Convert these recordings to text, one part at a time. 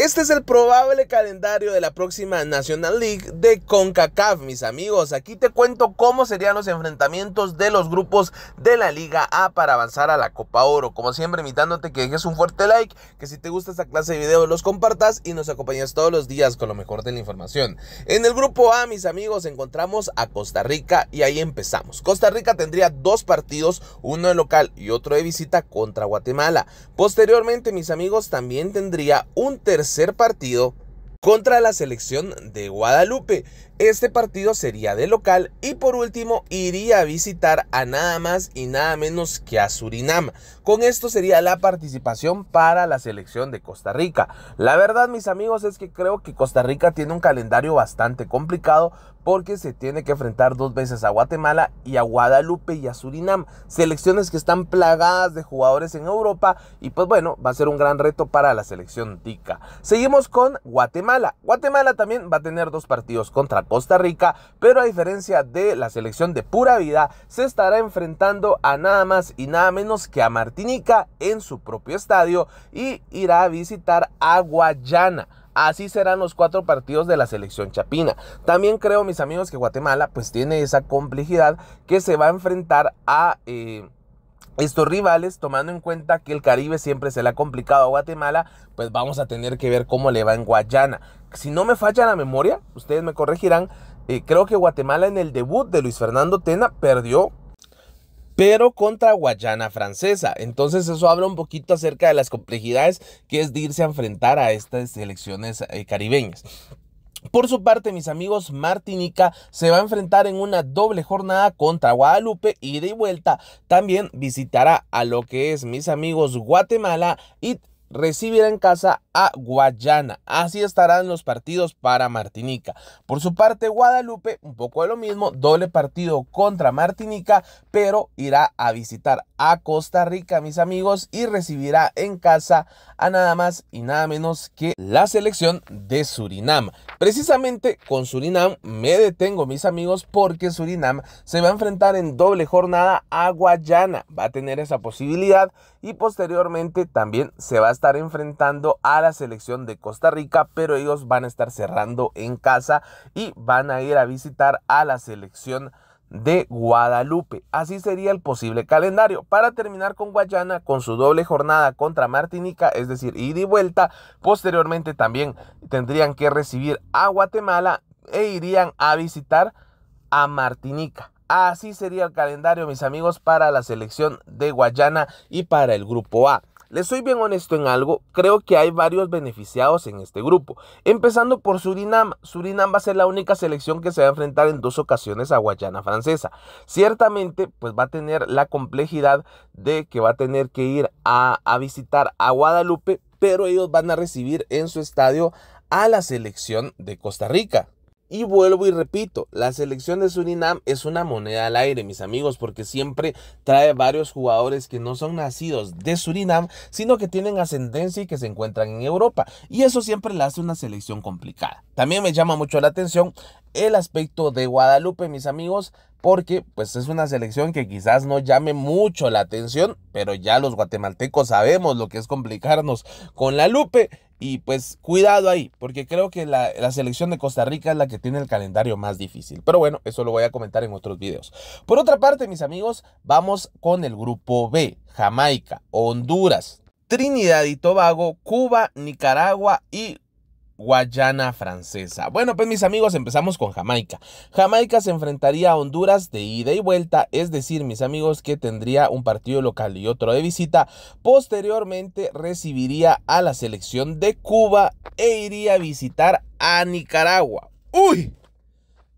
Este es el probable calendario de la próxima National League de CONCACAF, mis amigos. Aquí te cuento cómo serían los enfrentamientos de los grupos de la Liga A para avanzar a la Copa Oro. Como siempre, invitándote que dejes un fuerte like, que si te gusta esta clase de videos los compartas y nos acompañes todos los días con lo mejor de la información. En el grupo A, mis amigos, encontramos a Costa Rica y ahí empezamos. Costa Rica tendría dos partidos, uno de local y otro de visita contra Guatemala. Posteriormente, mis amigos, también tendría un tercer tercer partido contra la selección de Guadalupe. Este partido sería de local y por último iría a visitar a nada más y nada menos que a Surinam. Con esto sería la participación para la selección de Costa Rica. La verdad mis amigos es que creo que Costa Rica tiene un calendario bastante complicado porque se tiene que enfrentar dos veces a Guatemala y a Guadalupe y a Surinam, selecciones que están plagadas de jugadores en Europa y pues bueno, va a ser un gran reto para la selección tica. Seguimos con Guatemala. Guatemala también va a tener dos partidos contra Costa Rica, pero a diferencia de la selección de pura vida, se estará enfrentando a nada más y nada menos que a Martinica en su propio estadio y irá a visitar a Guayana. Así serán los cuatro partidos de la selección chapina. También creo, mis amigos, que Guatemala pues tiene esa complejidad que se va a enfrentar a... Eh, estos rivales, tomando en cuenta que el Caribe siempre se le ha complicado a Guatemala, pues vamos a tener que ver cómo le va en Guayana. Si no me falla la memoria, ustedes me corregirán, eh, creo que Guatemala en el debut de Luis Fernando Tena perdió pero contra Guayana Francesa. Entonces eso habla un poquito acerca de las complejidades que es de irse a enfrentar a estas elecciones eh, caribeñas. Por su parte, mis amigos, Martinica se va a enfrentar en una doble jornada contra Guadalupe y de vuelta también visitará a lo que es, mis amigos, Guatemala y recibirá en casa Guayana. Así estarán los partidos para Martinica. Por su parte, Guadalupe, un poco de lo mismo, doble partido contra Martinica, pero irá a visitar a Costa Rica, mis amigos, y recibirá en casa a nada más y nada menos que la selección de Surinam. Precisamente con Surinam me detengo, mis amigos, porque Surinam se va a enfrentar en doble jornada a Guayana. Va a tener esa posibilidad y posteriormente también se va a estar enfrentando a la selección de Costa Rica, pero ellos van a estar cerrando en casa y van a ir a visitar a la selección de Guadalupe. Así sería el posible calendario. Para terminar con Guayana, con su doble jornada contra Martinica, es decir, ida y vuelta, posteriormente también tendrían que recibir a Guatemala e irían a visitar a Martinica. Así sería el calendario, mis amigos, para la selección de Guayana y para el grupo A. Les soy bien honesto en algo, creo que hay varios beneficiados en este grupo, empezando por Surinam. Surinam va a ser la única selección que se va a enfrentar en dos ocasiones a Guayana Francesa. Ciertamente, pues va a tener la complejidad de que va a tener que ir a, a visitar a Guadalupe, pero ellos van a recibir en su estadio a la selección de Costa Rica. Y vuelvo y repito, la selección de Surinam es una moneda al aire, mis amigos, porque siempre trae varios jugadores que no son nacidos de Surinam, sino que tienen ascendencia y que se encuentran en Europa. Y eso siempre la hace una selección complicada. También me llama mucho la atención el aspecto de Guadalupe, mis amigos, porque pues es una selección que quizás no llame mucho la atención, pero ya los guatemaltecos sabemos lo que es complicarnos con la Lupe y pues cuidado ahí, porque creo que la, selección de Costa Rica es la que tiene el calendario más difícil. Pero bueno, eso lo voy a comentar en otros videos. Por otra parte, mis amigos, vamos con el grupo B. Jamaica, Honduras, Trinidad y Tobago, Cuba, Nicaragua y Guayana Francesa. Bueno, pues mis amigos, empezamos con Jamaica. Jamaica se enfrentaría a Honduras de ida y vuelta, es decir, mis amigos, que tendría un partido local y otro de visita. Posteriormente recibiría a la selección de Cuba e iría a visitar a Nicaragua. ¡Uy!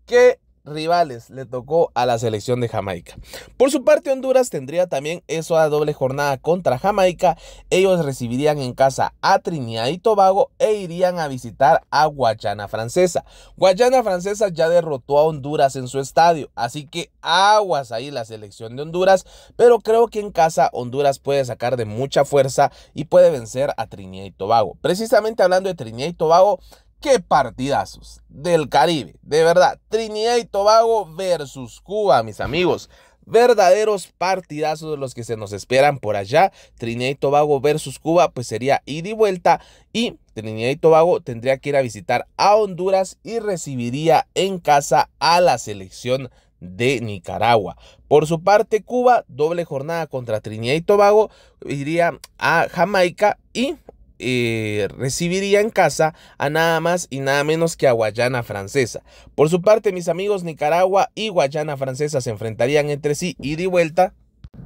¡Qué rivales le tocó a la selección de Jamaica. Por su parte, Honduras tendría también eso a doble jornada contra Jamaica. Ellos recibirían en casa a Trinidad y Tobago e irían a visitar a Guayana Francesa. Guayana Francesa ya derrotó a Honduras en su estadio, así que aguas ahí la selección de Honduras, pero creo que en casa Honduras puede sacar de mucha fuerza y puede vencer a Trinidad y Tobago. Precisamente hablando de Trinidad y Tobago, qué partidazos del Caribe. De verdad, Trinidad y Tobago versus Cuba, mis amigos. Verdaderos partidazos de los que se nos esperan por allá. Trinidad y Tobago versus Cuba, pues sería ida y vuelta. Y Trinidad y Tobago tendría que ir a visitar a Honduras y recibiría en casa a la selección de Nicaragua. Por su parte, Cuba, doble jornada contra Trinidad y Tobago, iría a Jamaica y eh, recibiría en casa a nada más y nada menos que a Guayana Francesa. Por su parte, mis amigos, Nicaragua y Guayana Francesa se enfrentarían entre sí ida y vuelta.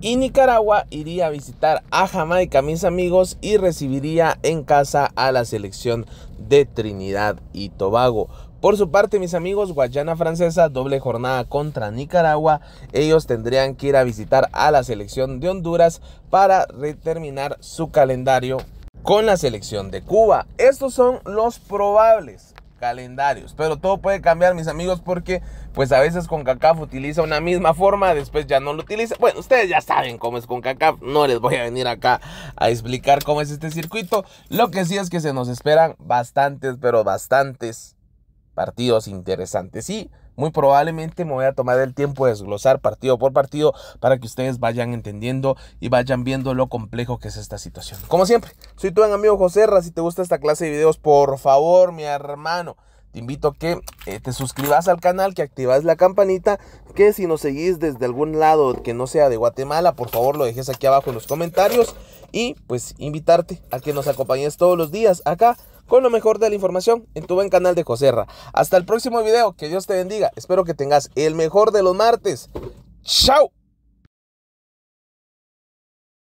Y Nicaragua iría a visitar a Jamaica, mis amigos, y recibiría en casa a la selección de Trinidad y Tobago. Por su parte, mis amigos, Guayana Francesa, doble jornada contra Nicaragua. Ellos tendrían que ir a visitar a la selección de Honduras para determinar su calendario con la selección de Cuba. Estos son los probables calendarios, pero todo puede cambiar, mis amigos, porque pues a veces con CONCACAF utiliza una misma forma, después ya no lo utiliza. Bueno, ustedes ya saben cómo es con CACAF. no les voy a venir acá a explicar cómo es este circuito. Lo que sí es que se nos esperan bastantes, pero bastantes partidos interesantes. Y muy probablemente me voy a tomar el tiempo de desglosar partido por partido para que ustedes vayan entendiendo y vayan viendo lo complejo que es esta situación. Como siempre, soy tu amigo José Ra. Si te gusta esta clase de videos, por favor, mi hermano. Te invito a que eh, te suscribas al canal, que activas la campanita, que si nos seguís desde algún lado que no sea de Guatemala, por favor lo dejes aquí abajo en los comentarios y pues invitarte a que nos acompañes todos los días acá con lo mejor de la información en tu buen canal de Joserra. Hasta el próximo video, que Dios te bendiga. Espero que tengas el mejor de los martes. ¡Chao!